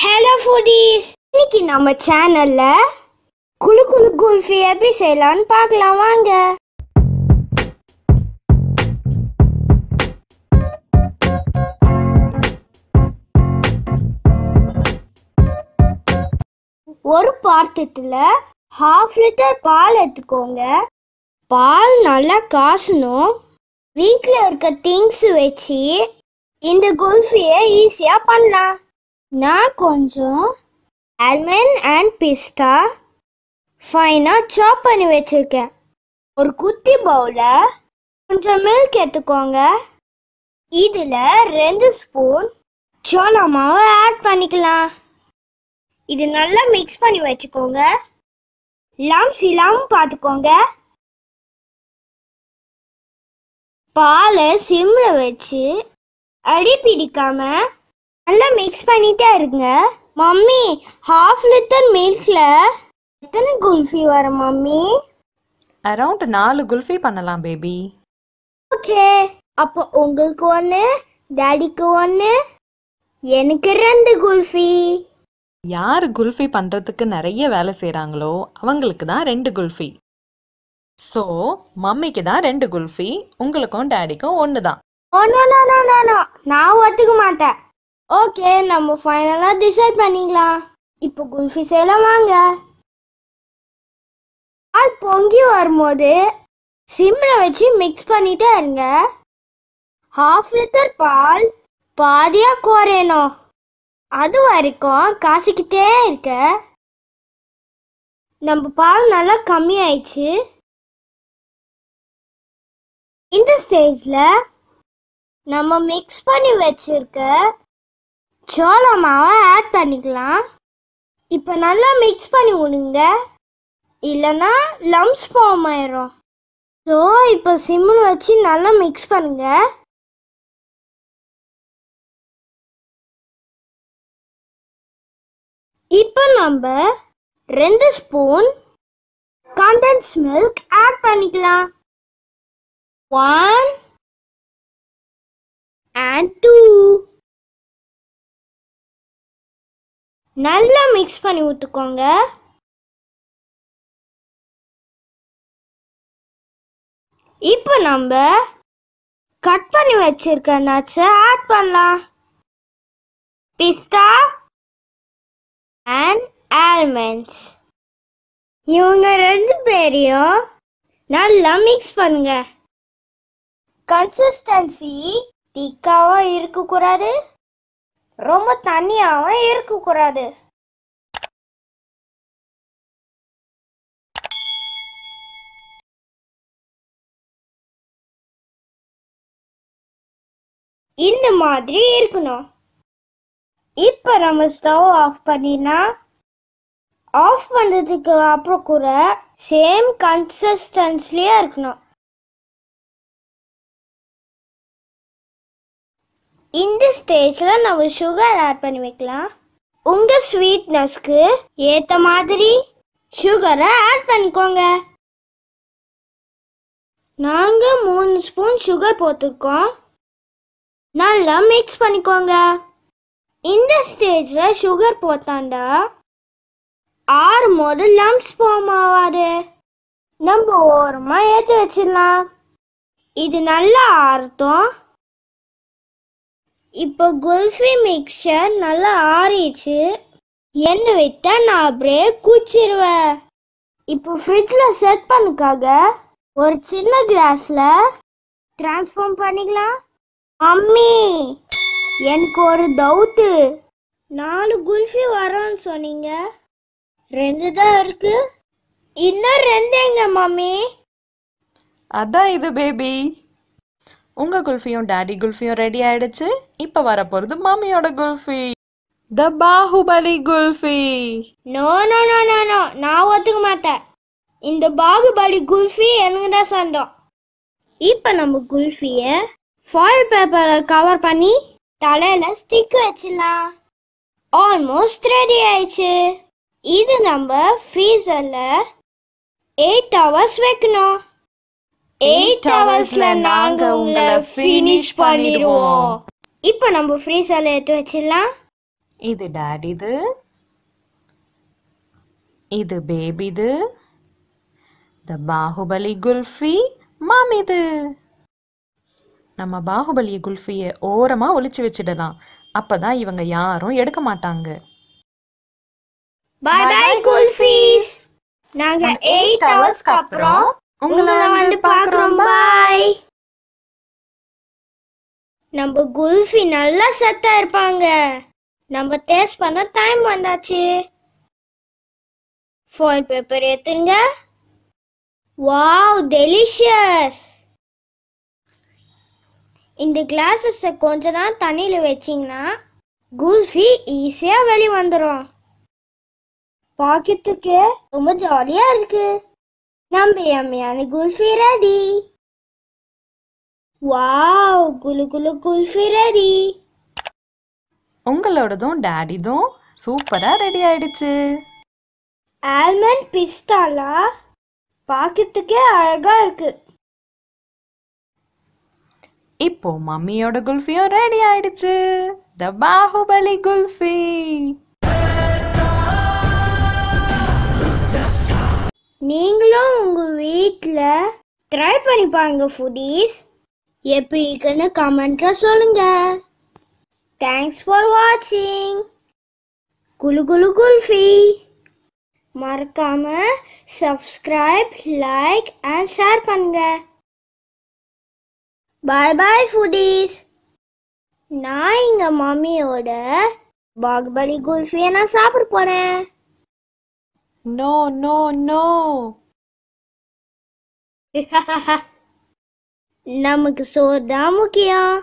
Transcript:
Hello foodies இன்னைக்கு நம்ம சேனல்ல குழு குழு குல்ஃபி எப்படி செய்யலாம்னு பார்க்கலாம் வாங்க ஒரு பாத்திரத்தில் ஹாஃப் லிட்டர் பால் எடுத்துக்கோங்க பால் நல்லா காசணும் வீட்டில் இருக்க திங்ஸ் வச்சு இந்த குல்ஃபியை ஈஸியாக பண்ணலாம் நான் கொஞ்சம் அல்மண்ட் அண்ட் பிஸ்டா ஃபைனாக சாப் பண்ணி வச்சுருக்கேன் ஒரு குத்தி பவுலில் கொஞ்சம் மில்க் எடுத்துக்கோங்க இதில் ரெண்டு ஸ்பூன் சோளா மாவை ஆட் பண்ணிக்கலாம் இது நல்லா மிக்ஸ் பண்ணி வச்சுக்கோங்க லாம்ஸ் இல்லாமல் பார்த்துக்கோங்க பாலை சிம்மில் வச்சு அடி பிடிக்காமல் நல்லா மிக்ஸ் பண்ணிட்டே இருங்க மம்மி ஹாஃப் லிட்டர் மில்க்ல எத்தனை குல்ஃபி வரும் மம்மி அரவுண்ட் நாலு குல்ஃபி பண்ணலாம் பேபி ஓகே அப்போ உங்களுக்கு ஒன்று டாடிக்கு ஒன்று எனக்கு ரெண்டு குல்ஃபி யார் குல்ஃபி பண்ணுறதுக்கு நிறைய வேலை செய்கிறாங்களோ அவங்களுக்கு தான் ரெண்டு குல்ஃபி ஸோ மம்மிக்கு தான் ரெண்டு குல்ஃபி உங்களுக்கும் டேடிக்கும் ஒன்று தான் oh, நான் ஒத்துக்க மாட்டேன் ஓகே நம்ம ஃபைனலாக டிசைட் பண்ணிக்கலாம் இப்போ குல்ஃபி செய்யலாம் வாங்க பால் பொங்கி வரும்போது சிம்மில் வச்சு மிக்ஸ் பண்ணிட்டே இருங்க ஹாஃப் லிட்டர் பால் பாதியாக கோரணும் அது வரைக்கும் காசிக்கிட்டே இருக்க நம்ம பால் நல்லா ஆயிடுச்சு இந்த ஸ்டேஜில் நம்ம மிக்ஸ் பண்ணி வச்சிருக்க சோள மாவை ஆட் பண்ணிக்கலாம் இப்போ நல்லா மிக்ஸ் பண்ணி விடுங்க இல்லைன்னா லம்ஸ் ஃபார்ம் ஆயிரும் ஸோ இப்போ சிம்மில் வச்சு நல்லா மிக்ஸ் பண்ணுங்க இப்போ நம்ம ரெண்டு ஸ்பூன் கண்டென்ஸ் மில்க் ஆட் பண்ணிக்கலாம் ஒன் அண்ட் டூ நல்லா மிக்ஸ் பண்ணி விட்டுக்கோங்க இப்போ நம்ம கட் பண்ணி வச்சிருக்க நட்ஸை ஆட் பண்ணலாம் பிஸ்தா அண்ட் ஆல்மண்ட்ஸ் இவங்க ரெண்டு பேரையும் நல்லா மிக்ஸ் பண்ணுங்க கன்சிஸ்டன்சி திக்காவும் இருக்கக்கூடாது ரொம்ப தண்ணியாகவும் இருக்கக்கூடாது இந்த மாதிரி இருக்கணும் இப்போ நம்ம ஸ்டவ் ஆஃப் பண்ணினா ஆஃப் பண்ணுறதுக்கு அப்புறம் கூட சேம் கன்சிஸ்டன்ஸ்லேயே இருக்கணும் இந்த ஸ்டேஜில் நம்ம சுகர் ஆட் பண்ணி வைக்கலாம் உங்கள் ஸ்வீட்னஸ்க்கு ஏற்ற மாதிரி சுகரை ஆட் பண்ணிக்கோங்க நாங்கள் மூணு ஸ்பூன் சுகர் போட்டிருக்கோம் நல்லா மிக்ஸ் பண்ணிக்கோங்க இந்த ஸ்டேஜில் சுகர் போட்டாண்டா போது லம்ஸ் போமாவாது நம்ம ஓரமாக ஏற்றி வச்சிடலாம் இது நல்லா ஆறுத்தோம் இப்போ குல்ஃபி மிக்சர் நல்லா ஆறிடுச்சு எண்ணெய் விட்டா நான் அப்படியே கூச்சிருவேன் இப்போ ஃப்ரிட்ஜில் செட் பண்ணுக்காக ஒரு சின்ன கிளாஸில் டிரான்ஸ்ஃபார்ம் பண்ணிக்கலாம் மம்மி எனக்கு ஒரு டவுட்டு நாலு குல்ஃபி வரோன்னு சொன்னீங்க ரெண்டு தான் இருக்கு இன்னும் ரெண்டு எங்க மம்மி அதான் இது பேபி உங்கள் குல்ஃபியும் டேடி குல்ஃபியும் ரெடி ஆயிடுச்சு இப்போ வரப்போகிறது மம்மியோட kulfi the Baahubali kulfi no no no no no நான் ஒத்துக்க மாட்டேன் இந்த பாகுபலி குல்ஃபி எனக்கு தான் சொந்தம் இப்போ நம்ம குல்ஃபியை ஃபாயில் பேப்பரில் கவர் பண்ணி தலையில் ஸ்டிக் வச்சிடலாம் ஆல்மோஸ்ட் ரெடி ஆயிடுச்சு இது நம்ம ஃப்ரீசரில் எயிட் ஹவர்ஸ் வைக்கணும் எயிட் ஹவர்ஸ்ல நாங்க உங்களை ஃபினிஷ் பண்ணிடுவோம் இப்போ நம்ம எடுத்து வச்சிடலாம் இது இது த பாகுபலி குல்ஃபி மாம் நம்ம பாகுபலி குல்ஃபியை ஓரமாக ஒழிச்சு வச்சிடலாம் அப்பதான் இவங்க யாரும் எடுக்க மாட்டாங்க பாய் பாய் குல்ஃபீஸ் நாங்க எயிட் ஹவர்ஸ்க்கு அப்புறம் உங்களை வந்து பார்க்குறோம் பாய் நம்ம குல்ஃபி நல்லா செத்தா இருப்பாங்க நம்ம டேஸ்ட் பண்ண டைம் வந்தாச்சு ஃபோன் பேப்பர் எடுத்துங்க வாவ் டெலிஷியஸ் இந்த கிளாஸஸை கொஞ்ச நாள் தண்ணியில் வச்சிங்கன்னா குல்ஃபி ஈஸியாக வெளியே வந்துடும் பார்க்கறதுக்கு ரொம்ப ஜாலியாக இருக்கு நம்பியம்மையான குல்ஃபி ரெடி வாவ் குலு குலு குல்ஃபி ரெடி உங்களோடதும் டேடிதும் சூப்பரா ரெடி ஆயிடுச்சு ஆல்மண்ட் பிஸ்தாலா பார்க்கறதுக்கே அழகா இருக்கு இப்போ மம்மியோட குல்ஃபியும் ரெடி ஆயிடுச்சு த பாகுபலி குல்ஃபி நீங்களும் உங்கள் வீட்டில் ட்ரை பண்ணி பாருங்க ஃபுடீஸ் எப்படி இருக்குன்னு கமெண்ட்டில் சொல்லுங்கள் தேங்க்ஸ் ஃபார் வாட்சிங் குலு குலு குல்ஃபி மறக்காம சப்ஸ்கிரைப் லைக் அண்ட் ஷேர் பண்ணுங்க பாய் பாய் ஃபுடீஸ் நான் எங்கள் மம்மியோட பாகுபலி குல்ஃபியை நான் சாப்பிட போகிறேன் No, no, no. நமக்கு சோர்தான் முக்கியம்